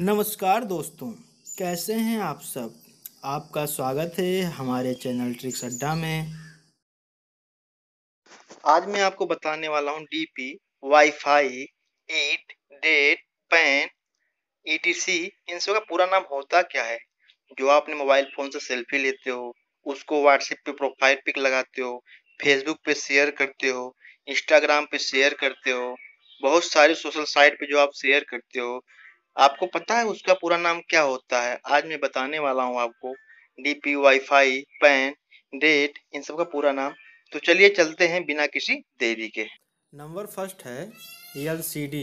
नमस्कार दोस्तों कैसे हैं आप सब आपका स्वागत है हमारे चैनल ट्रिक्स अड्डा में आज मैं आपको बताने वाला हूं DP wifi eat date PAN ETC इन सब का पूरा नाम होता क्या है जो आप अपने मोबाइल फोन से सेल्फी लेते हो उसको व्हाट्सएप पे प्रोफाइल पिक लगाते हो फेसबुक पे शेयर करते हो इंस्टाग्राम पे शेयर करते हो बहुत सारे सोशल साइट पे जो आप शेयर करते हो आपको पता है उसका पूरा नाम क्या होता है आज मैं बताने वाला हूँ आपको D P wifi PAN date इन सब का पूरा नाम तो चलिए चलते हैं बिना किसी देरी के नंबर फर्स्ट है L C D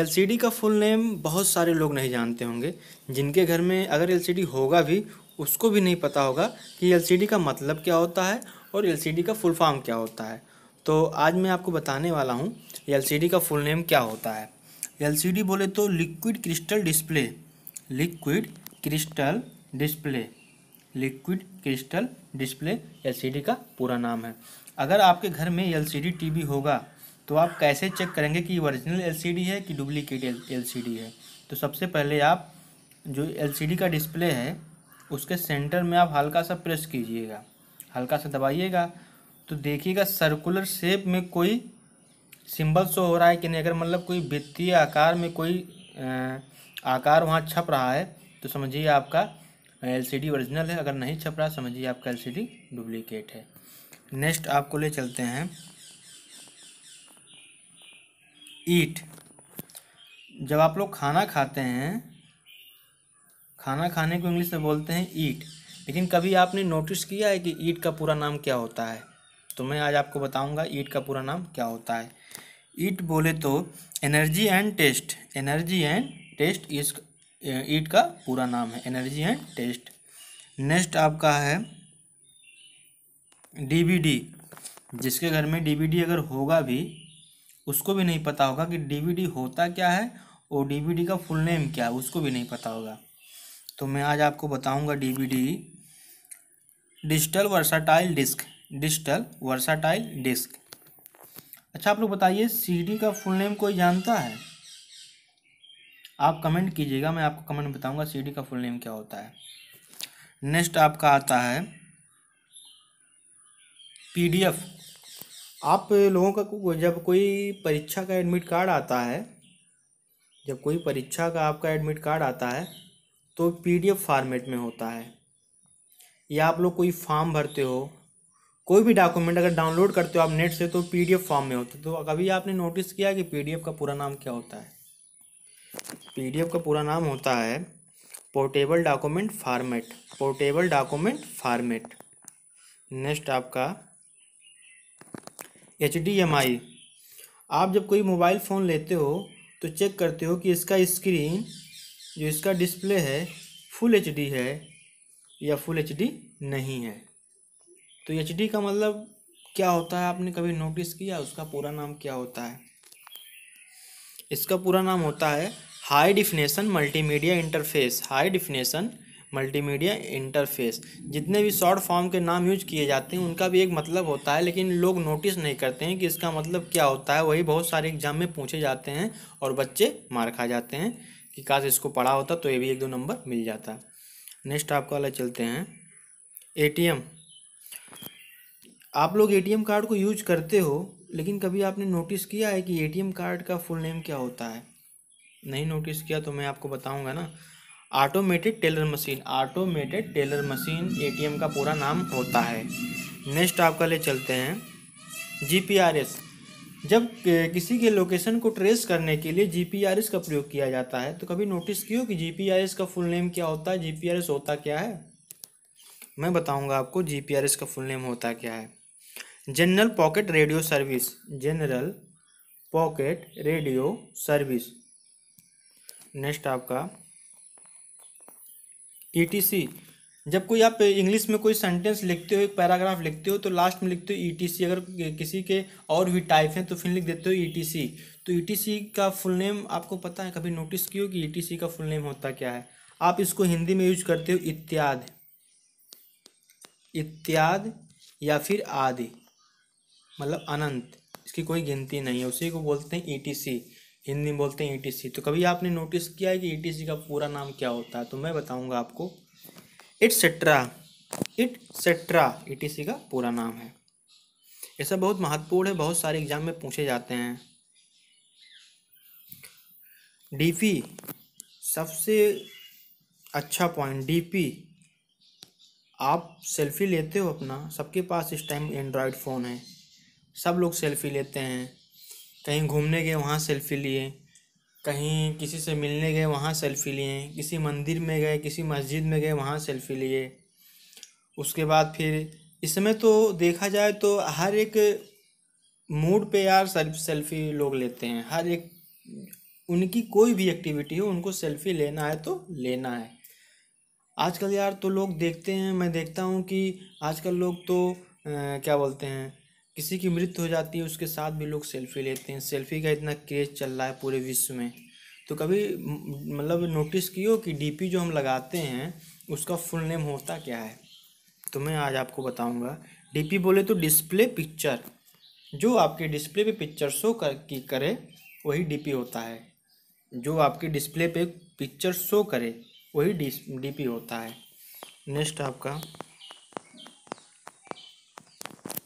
L C D का फुल नेम बहुत सारे लोग नहीं जानते होंगे जिनके घर में अगर एल सी डी होगा भी उसको भी नहीं पता होगा कि एल सी डी का मतलब क्या होता है और एल सी डी का फुल फॉर्म क्या होता है तो आज मैं आपको बताने वाला हूँ एल सी डी का फुल नेम क्या होता है एलसीडी बोले तो liquid crystal display liquid crystal display liquid crystal display LCD का पूरा नाम है अगर आपके घर में एलसीडी टीवी होगा तो आप कैसे चेक करेंगे कि ओरिजिनल एलसीडी है कि डुप्लीकेट एलसीडी है तो सबसे पहले आप जो एलसीडी का डिस्प्ले है उसके सेंटर में आप हल्का सा प्रेस कीजिएगा हल्का सा दबाइएगा तो देखिएगा सर्कुलर शेप में कोई सिंबल शो हो रहा है कि नहीं अगर मतलब कोई वित्तीय आकार में कोई आकार वहाँ छप रहा है तो समझिए आपका एलसीडी ओरिजिनल है अगर नहीं छप रहा समझिए आपका एलसीडी डुप्लीकेट है नेक्स्ट आपको ले चलते हैं ईट जब आप लोग खाना खाते हैं खाना खाने को इंग्लिश में बोलते हैं ईट लेकिन कभी आपने नोटिस किया है कि ईट का पूरा नाम क्या होता है तो मैं आज आपको बताऊंगा ईट का पूरा नाम क्या होता है ईट बोले तो energy and taste energy and taste इस ईट का पूरा नाम है एनर्जी एंड टेस्ट नेक्स्ट आपका है डीवीडी जिसके घर में डीवीडी अगर होगा भी उसको भी नहीं पता होगा कि डीवीडी होता क्या है और डीवीडी का फुल नेम क्या है उसको भी नहीं पता होगा तो मैं आज आपको बताऊंगा DVD digital versatile disc digital versatile disc अच्छा आप लोग बताइए सीडी का फुल नेम कोई जानता है आप कमेंट कीजिएगा मैं आपको कमेंट बताऊंगा सीडी का फुल नेम क्या होता है नेक्स्ट आपका आता है पीडीएफ आप लोगों का जब कोई परीक्षा का एडमिट कार्ड आता है जब कोई परीक्षा का आपका एडमिट कार्ड आता है तो पीडीएफ फॉर्मेट में होता है या आप लोग कोई फॉर्म भरते हो कोई भी डॉक्यूमेंट अगर डाउनलोड करते हो आप नेट से तो पीडीएफ फॉर्म में होते तो कभी आपने नोटिस किया कि पीडीएफ का पूरा नाम क्या होता है पीडीएफ का पूरा नाम होता है portable document format portable document format next आपका एच आप जब कोई मोबाइल फ़ोन लेते हो तो चेक करते हो कि इसका स्क्रीन जो इसका डिस्प्ले है फुल एच है या फुल एच नहीं है तो एच का मतलब क्या होता है आपने कभी नोटिस किया उसका पूरा नाम क्या होता है इसका पूरा नाम होता है high definition multimedia interface high definition multimedia interface जितने भी शॉर्ट फॉर्म के नाम यूज किए जाते हैं उनका भी एक मतलब होता है लेकिन लोग नोटिस नहीं करते हैं कि इसका मतलब क्या होता है वही बहुत सारे एग्जाम में पूछे जाते हैं और बच्चे मार खा जाते हैं कि काश इसको पढ़ा होता तो ये भी एक दो नंबर मिल जाता नेक्स्ट आपका वाला चलते हैं एम आप लोग एटीएम कार्ड को यूज करते हो लेकिन कभी आपने नोटिस किया है कि एटीएम कार्ड का फुल नेम क्या होता है नहीं नोटिस किया तो मैं आपको बताऊंगा ना automated teller machine automated teller machine ATM का पूरा नाम होता है नेक्स्ट आपका ले चलते हैं जीपीआरएस जब किसी के लोकेशन को ट्रेस करने के लिए जीपीआरएस का प्रयोग किया जाता है तो कभी नोटिस किया कि जीपीआरएस का फुल नेम क्या होता है जीपीआरएस होता क्या है मैं बताऊंगा आपको जीपीआरएस का फुल नेम होता क्या है general pocket radio service general pocket radio service next आपका ईटीसी e जब कोई आप इंग्लिश में कोई सेंटेंस लिखते हो एक पैराग्राफ लिखते हो तो लास्ट में लिखते हो ईटीसी e अगर किसी के और भी टाइप हैं तो फिर लिख देते हो ईटीसी e तो ईटीसी का फुल नेम आपको पता है कभी नोटिस किया कि ईटीसी का फुल नेम होता क्या है आप इसको हिंदी में यूज करते हो इत्यादि इत्यादि या फिर आदि मतलब अनंत इसकी कोई गिनती नहीं है उसी को बोलते हैं ई e हिंदी में बोलते हैं ई e तो कभी आपने नोटिस किया है कि ई e का पूरा नाम क्या होता है तो मैं बताऊँगा आपको इट सेट्रा इट सेट्रा ई का पूरा नाम है ऐसा बहुत महत्वपूर्ण है बहुत सारे एग्जाम में पूछे जाते हैं डीपी सबसे अच्छा पॉइंट डीपी आप सेल्फी लेते हो अपना सबके पास इस टाइम एंड्रॉयड फ़ोन है सब लोग सेल्फ़ी लेते हैं कहीं घूमने गए वहाँ सेल्फ़ी लिए कहीं किसी से मिलने गए वहाँ सेल्फ़ी लिए किसी मंदिर में गए किसी मस्जिद में गए वहाँ सेल्फ़ी लिए उसके बाद फिर इसमें तो देखा जाए तो हर एक मूड पे यार सेल्फ़ी लोग लेते हैं हर एक उनकी कोई भी एक्टिविटी हो उनको सेल्फ़ी लेना है तो लेना है आजकल यार तो लोग देखते हैं मैं देखता हूँ कि आजकल लोग तो आ, क्या बोलते हैं किसी की मृत्यु हो जाती है उसके साथ भी लोग सेल्फी लेते हैं सेल्फी का इतना क्रेज चल रहा है पूरे विश्व में तो कभी मतलब नोटिस कियो कि डीपी जो हम लगाते हैं उसका फुल नेम होता क्या है तो मैं आज आपको बताऊंगा डीपी बोले तो डिस्प्ले पिक्चर जो आपके डिस्प्ले पे पिक्चर शो कर की करे वही डीपी होता है जो आपके डिस्प्ले पे पिक्चर शो करे वही डीपी होता है नेक्स्ट आपका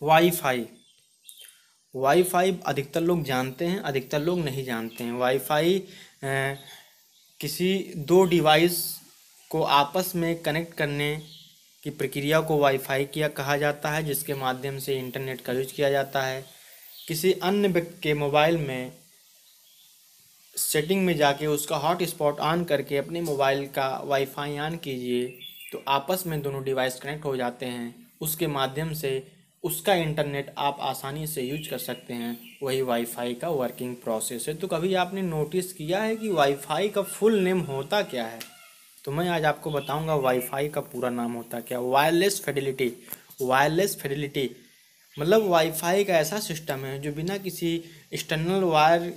वाईफाई वाईफाई अधिकतर लोग जानते हैं अधिकतर लोग नहीं जानते हैं वाईफाई किसी दो डिवाइस को आपस में कनेक्ट करने की प्रक्रिया को वाईफाई किया कहा जाता है जिसके माध्यम से इंटरनेट का यूज किया जाता है किसी अन्य व्यक्ति के मोबाइल में सेटिंग में जाके उसका हॉट स्पॉट ऑन करके अपने मोबाइल का वाईफाई ऑन कीजिए तो आपस में दोनों डिवाइस कनेक्ट हो जाते हैं उसके माध्यम से उसका इंटरनेट आप आसानी से यूज कर सकते हैं वही वाईफाई का वर्किंग प्रोसेस है तो कभी आपने नोटिस किया है कि वाईफाई का फुल नेम होता क्या है तो मैं आज आपको बताऊंगा वाईफाई का पूरा नाम होता क्या वायरलेस फेडिलिटी वायरलेस फेडिलिटी मतलब वाईफाई का ऐसा सिस्टम है जो बिना किसी एक्सटर्नल वायर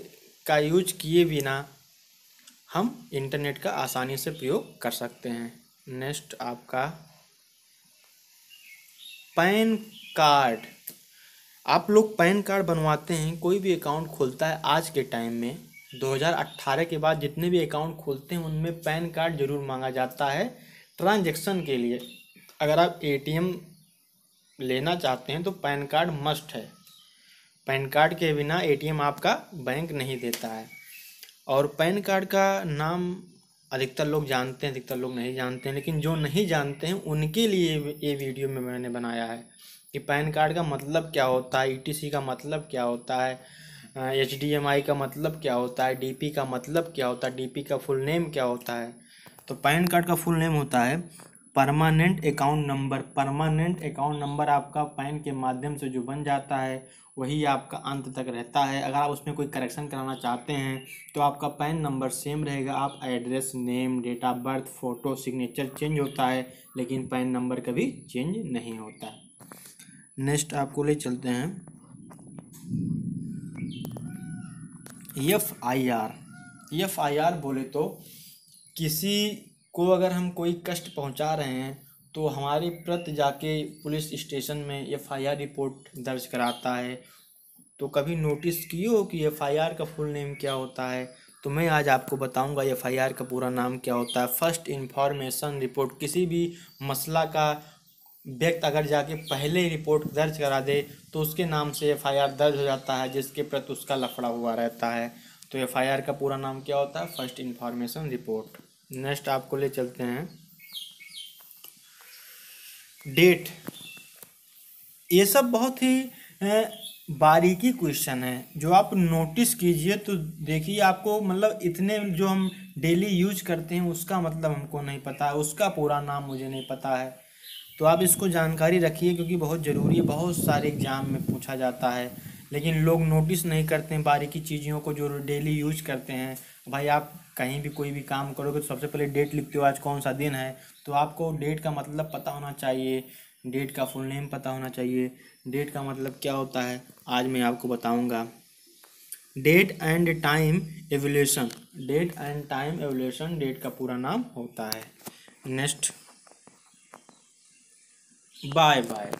का यूज किए बिना हम इंटरनेट का आसानी से प्रयोग कर सकते हैं नेक्स्ट आपका पैन कार्ड आप लोग पैन कार्ड बनवाते हैं कोई भी अकाउंट खोलता है आज के टाइम में 2018 के बाद जितने भी अकाउंट खोलते हैं उनमें पैन कार्ड ज़रूर मांगा जाता है ट्रांजैक्शन के लिए अगर आप एटीएम लेना चाहते हैं तो पैन कार्ड मस्ट है पैन कार्ड के बिना एटीएम आपका बैंक नहीं देता है और पैन कार्ड का नाम अधिकतर लोग जानते हैं अधिकतर लोग नहीं जानते हैं लेकिन जो नहीं जानते हैं उनके लिए ये वीडियो में मैंने बनाया है कि पैन कार्ड का मतलब क्या होता है ई e का मतलब क्या होता है एच का मतलब क्या होता है डी का मतलब क्या होता है डी का फुल नेम क्या होता है तो पैन कार्ड का फुल नेम होता है permanent account number permanent account number आपका पैन के माध्यम से जो बन जाता है वही आपका अंत तक रहता है अगर आप उसमें कोई करेक्शन कराना चाहते हैं तो आपका पैन नंबर सेम रहेगा आप address name date of birth photo signature change होता है लेकिन पैन नंबर कभी चेंज नहीं होता है नेक्स्ट आपको ले चलते हैं F I R F I R बोले तो किसी को अगर हम कोई कष्ट पहुंचा रहे हैं तो हमारे प्रति जाके पुलिस स्टेशन में एफ आई आर रिपोर्ट दर्ज कराता है तो कभी नोटिस किए हो कि एफ आई आर का फुल नेम क्या होता है तो मैं आज आपको बताऊंगा एफ आई आर का पूरा नाम क्या होता है फर्स्ट इन्फॉर्मेशन रिपोर्ट किसी भी मसला का व्यक्ति अगर जाके पहले ही रिपोर्ट दर्ज करा दे तो उसके नाम से एफआईआर दर्ज हो जाता है जिसके प्रति उसका लफड़ा हुआ रहता है तो एफआईआर का पूरा नाम क्या होता है फर्स्ट इन्फॉर्मेशन रिपोर्ट नेक्स्ट आपको ले चलते हैं डेट ये सब बहुत ही बारीकी क्वेश्चन है जो आप नोटिस कीजिए तो देखिए आपको मतलब इतने जो हम डेली यूज करते हैं उसका मतलब हमको नहीं पता है उसका पूरा नाम मुझे नहीं पता है तो आप इसको जानकारी रखिए क्योंकि बहुत ज़रूरी है बहुत सारे एग्ज़ाम में पूछा जाता है लेकिन लोग नोटिस नहीं करते हैं बारीकी चीज़ों को जो डेली यूज करते हैं भाई आप कहीं भी कोई भी काम करोगे तो सबसे पहले डेट लिखते हो आज कौन सा दिन है तो आपको डेट का मतलब पता होना चाहिए डेट का फुल नेम पता होना चाहिए डेट का मतलब क्या होता है आज मैं आपको बताऊँगा date and time evolution date and time evolution date का पूरा नाम होता है नेक्स्ट बाय बाय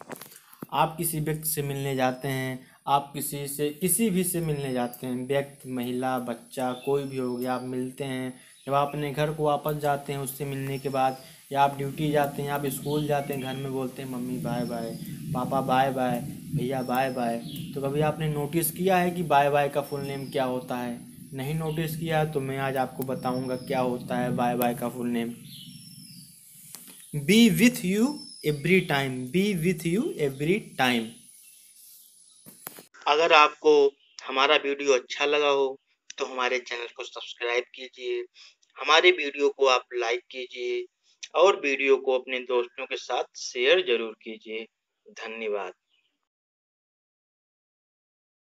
आप किसी व्यक्ति से मिलने जाते हैं आप किसी से किसी भी से मिलने जाते हैं व्यक्ति महिला बच्चा कोई भी हो गया आप मिलते हैं जब आप अपने घर को वापस जाते हैं उससे मिलने के बाद या आप ड्यूटी जाते हैं आप स्कूल जाते हैं घर में बोलते हैं mummy bye bye papa bye bye भैया बाय बाय तो कभी आपने नोटिस किया है कि बाय बाय का फुल नेम क्या होता है नहीं नोटिस किया तो मैं आज आपको बताऊंगा क्या होता है बाय बाय का full name be with you every time be with you every time अगर आपको हमारा वीडियो अच्छा लगा हो तो हमारे चैनल को सब्सक्राइब कीजिए हमारे वीडियो को आप लाइक कीजिए और वीडियो को अपने दोस्तों के साथ शेयर जरूर कीजिए धन्यवाद